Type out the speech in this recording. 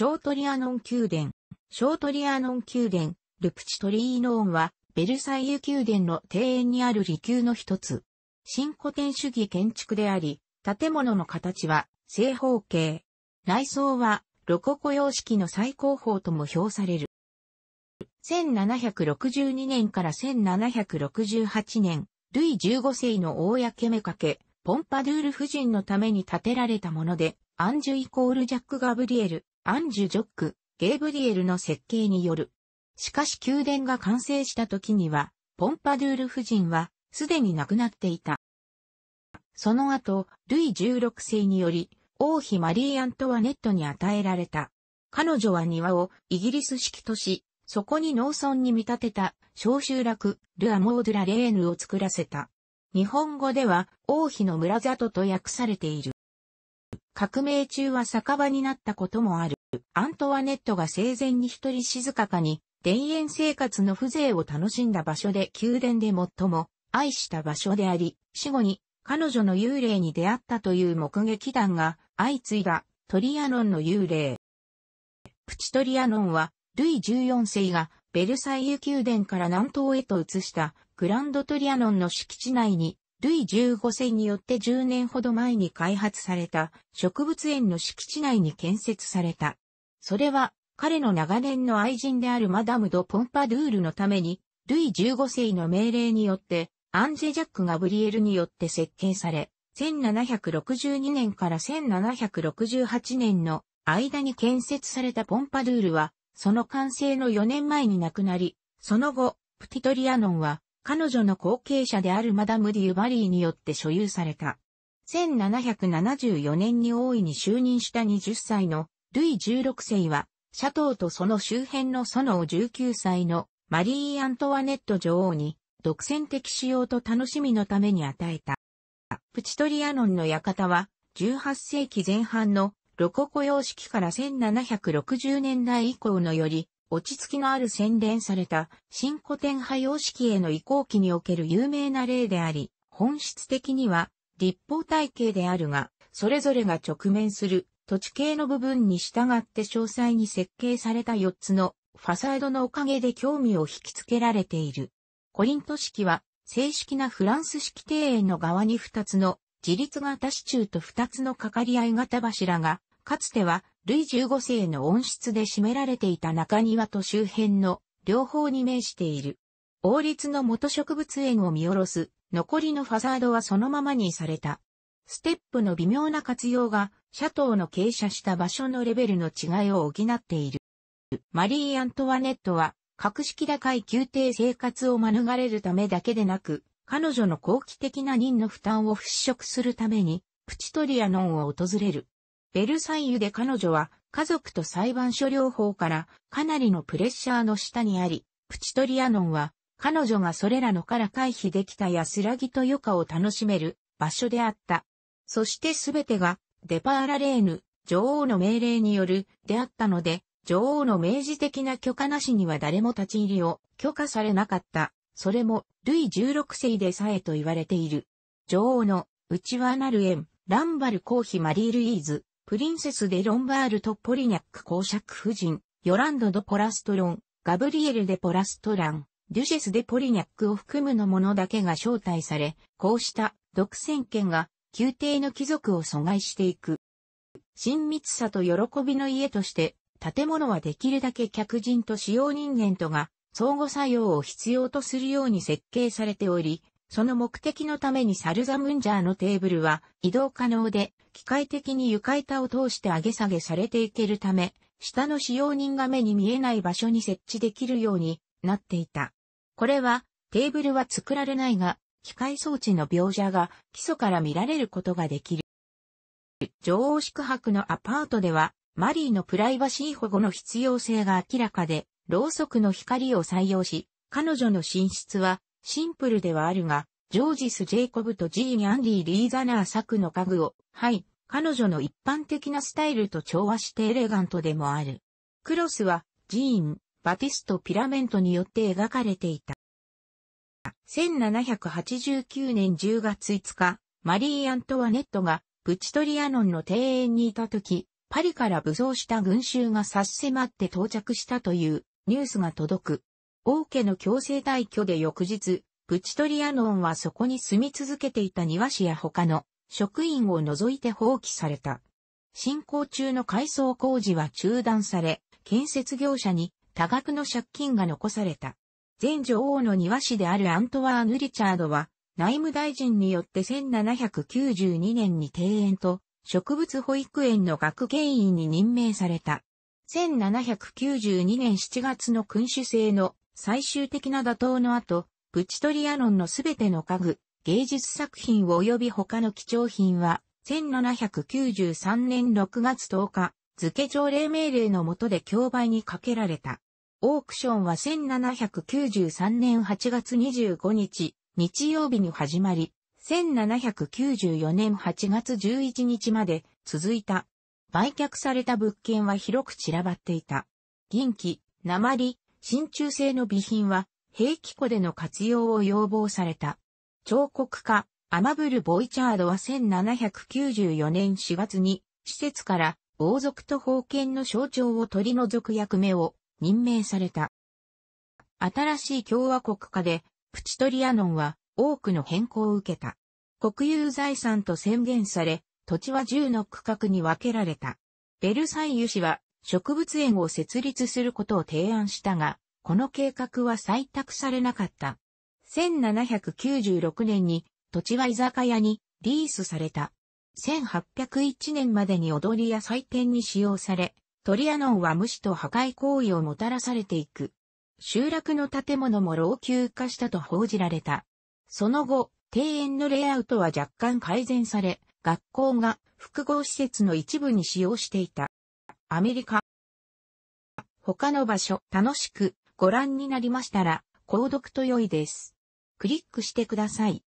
ショートリアノン宮殿。ショートリアノン宮殿、ルプチトリーノーンは、ベルサイユ宮殿の庭園にある離宮の一つ。新古典主義建築であり、建物の形は正方形。内装はロココ様式の最高峰とも評される。1762年から1768年、ルイ15世の公めかけ、ポンパドゥール夫人のために建てられたもので、アンジュイコールジャック・ガブリエル、アンジュ・ジョック、ゲイブリエルの設計による。しかし宮殿が完成した時には、ポンパドゥール夫人はすでに亡くなっていた。その後、ルイ16世により、王妃マリー・アントワネットに与えられた。彼女は庭をイギリス式とし、そこに農村に見立てた小集落、ルアモードラレーヌを作らせた。日本語では王妃の村里と訳されている。革命中は酒場になったこともある。アントワネットが生前に一人静かかに、田園生活の風情を楽しんだ場所で宮殿で最も愛した場所であり、死後に彼女の幽霊に出会ったという目撃談が相次いだトリアノンの幽霊。プチトリアノンは、ルイ14世がベルサイユ宮殿から南東へと移したグランドトリアノンの敷地内にルイ15世によって10年ほど前に開発された植物園の敷地内に建設された。それは彼の長年の愛人であるマダム・ド・ポンパドゥールのために、ルイ15世の命令によって、アンジェ・ジャック・ガブリエルによって設計され、1762年から1768年の間に建設されたポンパドゥールは、その完成の4年前に亡くなり、その後、プティトリアノンは、彼女の後継者であるマダム・デュバリーによって所有された。1774年に王位に就任した20歳のルイ16世は、シャトーとその周辺のノを19歳のマリー・アントワネット女王に独占的使用と楽しみのために与えた。プチトリアノンの館は18世紀前半のロココ様式から1760年代以降のより落ち着きのある洗練された新古典派様式への移行期における有名な例であり、本質的には立方体系であるが、それぞれが直面する土地形の部分に従って詳細に設計された4つのファサードのおかげで興味を引きつけられている。コリント式は正式なフランス式庭園の側に2つの自立型支柱と2つのかかり合い型柱が、かつてはルイ15世の温室で占められていた中庭と周辺の両方に面している。王立の元植物園を見下ろす残りのファサードはそのままにされた。ステップの微妙な活用がシャトーの傾斜した場所のレベルの違いを補っている。マリー・アントワネットは格式高い宮廷生活を免れるためだけでなく、彼女の好奇的な任の負担を払拭するために、プチトリアノンを訪れる。ベルサイユで彼女は家族と裁判所両方からかなりのプレッシャーの下にあり、プチトリアノンは彼女がそれらのから回避できた安らぎと余暇を楽しめる場所であった。そしてすべてがデパーラレーヌ女王の命令によるであったので、女王の明示的な許可なしには誰も立ち入りを許可されなかった。それも、ルイ16世でさえと言われている。女王の内輪なる縁、ランバル公妃マリー・ルイーズ、プリンセス・デ・ロンバールとポリニャック公爵夫人、ヨランド・ド・ポラストロン、ガブリエル・デ・ポラストラン、デュシェス・デ・ポリニャックを含むのものだけが招待され、こうした独占権が宮廷の貴族を阻害していく。親密さと喜びの家として、建物はできるだけ客人と使用人間とが相互作用を必要とするように設計されており、その目的のためにサルザムンジャーのテーブルは移動可能で、機械的に床板を通して上げ下げされていけるため、下の使用人が目に見えない場所に設置できるようになっていた。これは、テーブルは作られないが、機械装置の描写が基礎から見られることができる。女王宿泊のアパートでは、マリーのプライバシー保護の必要性が明らかで、ろうそくの光を採用し、彼女の寝室はシンプルではあるが、ジョージス・ジェイコブとジーニ・アンディ・リー・ザナー作の家具を、はい、彼女の一般的なスタイルと調和してエレガントでもある。クロスは、ジーン、バティスト・ピラメントによって描かれていた。1789年10月5日、マリー・アントワネットが、プチトリアノンの庭園にいた時、パリから武装した群衆が差し迫って到着したというニュースが届く。王家の強制退去で翌日、プチトリアノンはそこに住み続けていた庭師や他の職員を除いて放棄された。進行中の改装工事は中断され、建設業者に多額の借金が残された。前女王の庭師であるアントワーヌ・リチャードは、内務大臣によって1792年に庭園と植物保育園の学芸員に任命された。1792年7月の君主制の最終的な打倒の後、プチトリアノンのすべての家具、芸術作品及び他の貴重品は、1793年6月10日、付条例命令の下で競売にかけられた。オークションは1793年8月25日、日曜日に始まり、1794年8月11日まで続いた。売却された物件は広く散らばっていた。銀器、鉛、真鍮製の備品は、兵器庫での活用を要望された。彫刻家、アマブル・ボイチャードは1794年4月に、施設から王族と封建の象徴を取り除く役目を任命された。新しい共和国家で、プチトリアノンは多くの変更を受けた。国有財産と宣言され、土地は10の区画に分けられた。ベルサイユ市は植物園を設立することを提案したが、この計画は採択されなかった。1796年に土地は居酒屋にリースされた。1801年までに踊りや祭典に使用され、トリアノンは無視と破壊行為をもたらされていく。集落の建物も老朽化したと報じられた。その後、庭園のレイアウトは若干改善され、学校が複合施設の一部に使用していた。アメリカ。他の場所、楽しくご覧になりましたら、購読と良いです。クリックしてください。